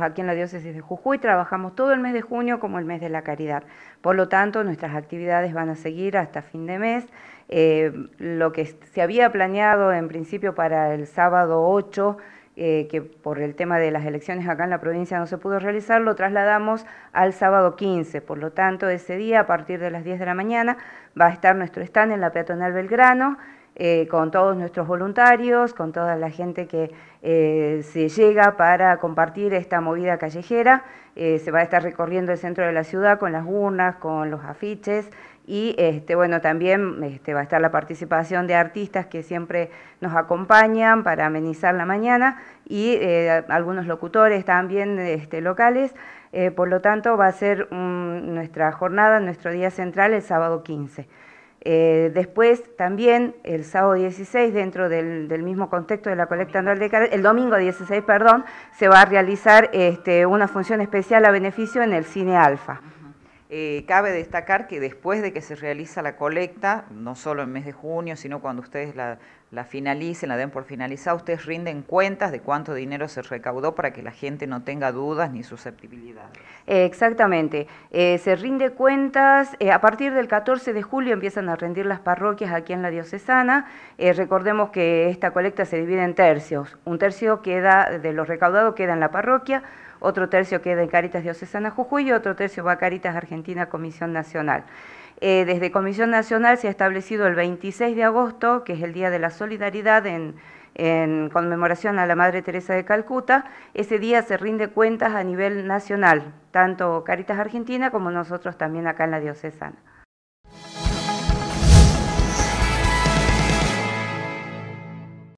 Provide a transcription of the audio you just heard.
aquí en la diócesis de Jujuy trabajamos todo el mes de junio como el mes de la caridad. Por lo tanto, nuestras actividades van a seguir hasta fin de mes. Eh, lo que se había planeado en principio para el sábado 8 eh, que por el tema de las elecciones acá en la provincia no se pudo realizar, lo trasladamos al sábado 15. Por lo tanto, ese día, a partir de las 10 de la mañana, va a estar nuestro stand en la peatonal Belgrano. Eh, con todos nuestros voluntarios, con toda la gente que eh, se llega para compartir esta movida callejera. Eh, se va a estar recorriendo el centro de la ciudad con las urnas, con los afiches y este, bueno, también este, va a estar la participación de artistas que siempre nos acompañan para amenizar la mañana y algunos locutores también este, locales. por lo tanto, va a ser nuestra jornada, nuestro día central el sábado 15. Eh, después también el sábado 16, dentro del, mismo contexto de la colecta anual de cara, el domingo 16, perdón, se va a realizar este, una función especial a beneficio en el Cine Alfa. Eh, cabe destacar que después de que se realiza la colecta, no solo en el mes de junio, sino cuando ustedes la, finalicen, la den por finalizada, ustedes rinden cuentas de cuánto dinero se recaudó para que la gente no tenga dudas ni susceptibilidades. exactamente. Eh, se rinde cuentas, eh, a partir del 14 de julio empiezan a rendir las parroquias aquí en la diocesana. recordemos que esta colecta se divide en tercios. Un tercio queda de lo recaudado queda en la parroquia, otro tercio queda en Caritas Diocesana Jujuy y otro tercio va a Caritas Argentina Comisión Nacional. Eh, desde Comisión Nacional se ha establecido el 26 de agosto, que es el Día de la Solidaridad en conmemoración a la Madre Teresa de Calcuta. Ese día se rinde cuentas a nivel nacional, tanto Caritas Argentina como nosotros también acá en la diocesana.